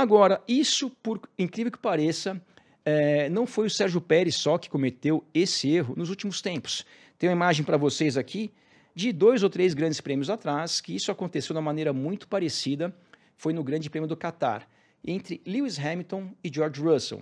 Agora, isso, por incrível que pareça, é, não foi o Sérgio Pérez só que cometeu esse erro nos últimos tempos. Tem uma imagem para vocês aqui de dois ou três grandes prêmios atrás, que isso aconteceu de uma maneira muito parecida, foi no Grande Prêmio do Catar, entre Lewis Hamilton e George Russell.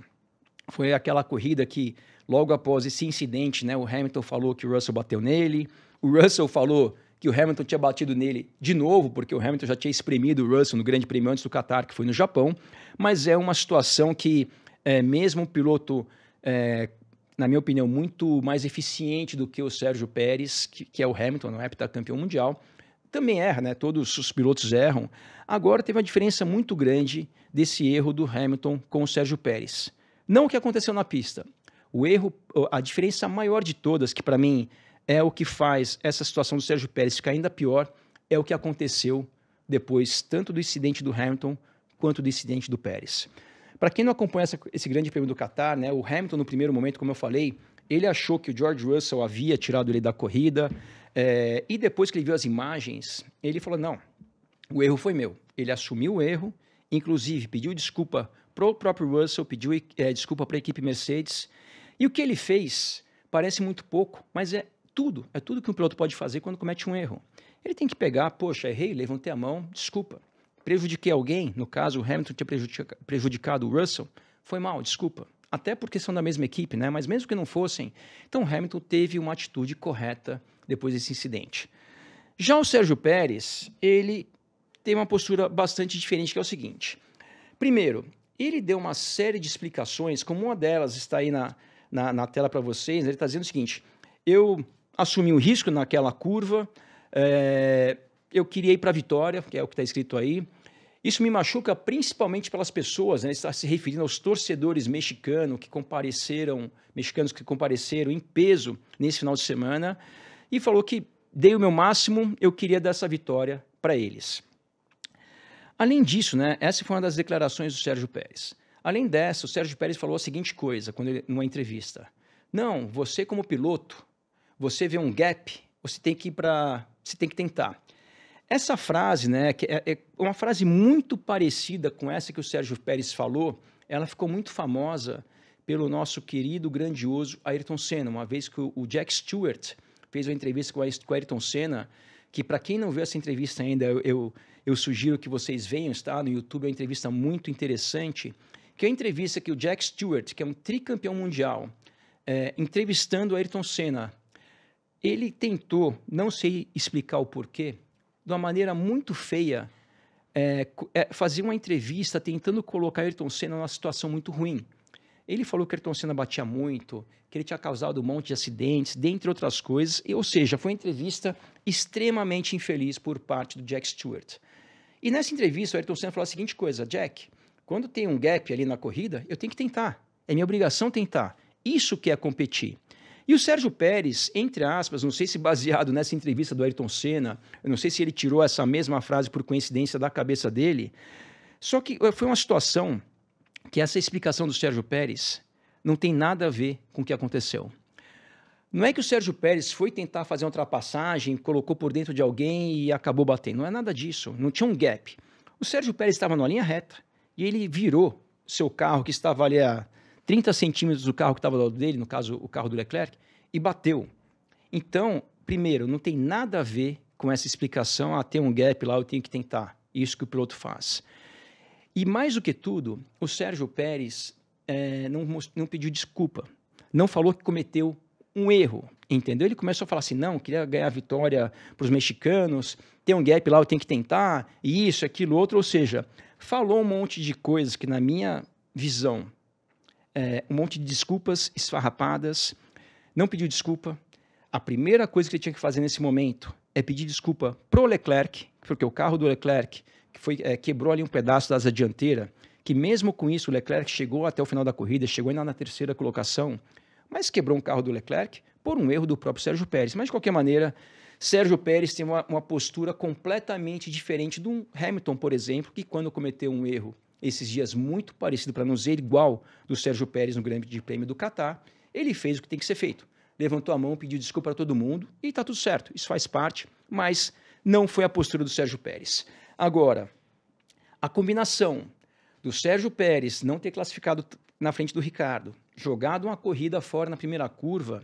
Foi aquela corrida que, logo após esse incidente, né, o Hamilton falou que o Russell bateu nele, o Russell falou que o Hamilton tinha batido nele de novo, porque o Hamilton já tinha espremido o Russell no Grande Prêmio antes do Qatar, que foi no Japão. Mas é uma situação que, é, mesmo um piloto, é, na minha opinião, muito mais eficiente do que o Sérgio Pérez, que, que é o Hamilton, não é heptacampeão tá mundial, também erra, né? Todos os pilotos erram. Agora teve uma diferença muito grande desse erro do Hamilton com o Sérgio Pérez. Não o que aconteceu na pista. O erro, a diferença maior de todas, que para mim é o que faz essa situação do Sérgio Pérez ficar ainda pior, é o que aconteceu depois, tanto do incidente do Hamilton quanto do incidente do Pérez. Para quem não acompanha essa, esse grande prêmio do Qatar, né, o Hamilton, no primeiro momento, como eu falei, ele achou que o George Russell havia tirado ele da corrida, é, e depois que ele viu as imagens, ele falou: não, o erro foi meu. Ele assumiu o erro, inclusive pediu desculpa para o próprio Russell, pediu é, desculpa para a equipe Mercedes. E o que ele fez parece muito pouco, mas é tudo, é tudo que um piloto pode fazer quando comete um erro. Ele tem que pegar, poxa, errei, levantei a mão, desculpa. Prejudiquei alguém, no caso o Hamilton tinha prejudicado o Russell, foi mal, desculpa. Até porque são da mesma equipe, né? Mas mesmo que não fossem, então Hamilton teve uma atitude correta depois desse incidente. Já o Sérgio Pérez, ele tem uma postura bastante diferente, que é o seguinte. Primeiro, ele deu uma série de explicações, como uma delas está aí na, na, na tela para vocês, né? ele está dizendo o seguinte: eu assumi um risco naquela curva. É, eu queria ir para a vitória, que é o que está escrito aí. Isso me machuca principalmente pelas pessoas, né? está se referindo aos torcedores mexicanos que compareceram, mexicanos que compareceram em peso nesse final de semana e falou que dei o meu máximo, eu queria dar essa vitória para eles. Além disso, né, essa foi uma das declarações do Sérgio Pérez. Além dessa, o Sérgio Pérez falou a seguinte coisa quando ele, numa entrevista: "Não, você como piloto você vê um gap, você tem que ir para, você tem que tentar. Essa frase, né, que é, é uma frase muito parecida com essa que o Sérgio Pérez falou, ela ficou muito famosa pelo nosso querido, grandioso Ayrton Senna, uma vez que o Jack Stewart fez uma entrevista com o Ayrton Senna, que para quem não viu essa entrevista ainda, eu, eu, eu sugiro que vocês venham, está no YouTube, é uma entrevista muito interessante, que é a entrevista que o Jack Stewart, que é um tricampeão mundial, é, entrevistando o Ayrton Senna ele tentou, não sei explicar o porquê, de uma maneira muito feia, é, é, fazer uma entrevista tentando colocar Ayrton Senna numa situação muito ruim. Ele falou que Ayrton Senna batia muito, que ele tinha causado um monte de acidentes, dentre outras coisas. ou seja, foi uma entrevista extremamente infeliz por parte do Jack Stewart. E nessa entrevista, o Ayrton Senna falou a seguinte coisa: Jack, quando tem um gap ali na corrida, eu tenho que tentar. É minha obrigação tentar. Isso que é competir. E o Sérgio Pérez, entre aspas, não sei se baseado nessa entrevista do Ayrton Senna, eu não sei se ele tirou essa mesma frase por coincidência da cabeça dele, só que eh, foi uma situação que essa explicação do Sérgio Pérez não tem nada a ver com o que aconteceu. Não é que o Sérgio Pérez foi tentar fazer uma ultrapassagem, colocou por dentro de alguém e acabou batendo. Não é nada disso. Não tinha um gap. O Sérgio Pérez estava numa linha reta e ele virou seu carro que estava ali a 30 centímetros do carro que estava do lado dele, no caso o carro do Leclerc, e bateu. Então, primeiro, não tem nada a ver com essa explicação, ah, tem um gap lá, eu tenho que tentar. Isso que o piloto faz. E mais do que tudo, o Sérgio Pérez é, não, não pediu desculpa, não falou que cometeu um erro, entendeu? Ele começou a falar assim, não, queria ganhar a vitória para os mexicanos, tem um gap lá, eu tenho que tentar, e isso, aquilo, outro, ou seja, falou um monte de coisas que na minha visão é, um monte de desculpas esfarrapadas, não pediu desculpa. A primeira coisa que ele tinha que fazer nesse momento é pedir desculpa pro Leclerc, porque o carro do Leclerc que foi, é, quebrou ali um pedaço da asa dianteira, que mesmo com isso o Leclerc chegou até o final da corrida, chegou ainda na terceira colocação, mas quebrou um carro do Leclerc por um erro do próprio Sérgio Pérez. Mas de qualquer maneira, Sérgio Pérez tem uma, uma postura completamente diferente de um Hamilton, por exemplo, que quando cometeu um erro esses dias muito parecido, para não dizer igual, do Sérgio Pérez no Grande Prêmio do Catar, ele fez o que tem que ser feito. Levantou a mão, pediu desculpa para todo mundo e está tudo certo. Isso faz parte, mas não foi a postura do Sérgio Pérez. Agora, a combinação do Sérgio Pérez não ter classificado na frente do Ricardo, jogado uma corrida fora na primeira curva,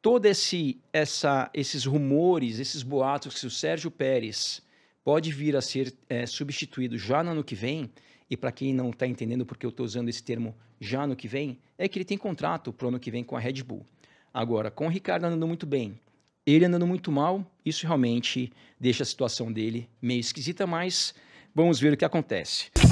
todos esse, essa, esses rumores, esses boatos que o Sérgio Pérez pode vir a ser é, substituído já no ano que vem, e para quem não está entendendo porque eu estou usando esse termo já no que vem, é que ele tem contrato para o ano que vem com a Red Bull. Agora, com o Ricardo andando muito bem, ele andando muito mal, isso realmente deixa a situação dele meio esquisita, mas vamos ver o que acontece.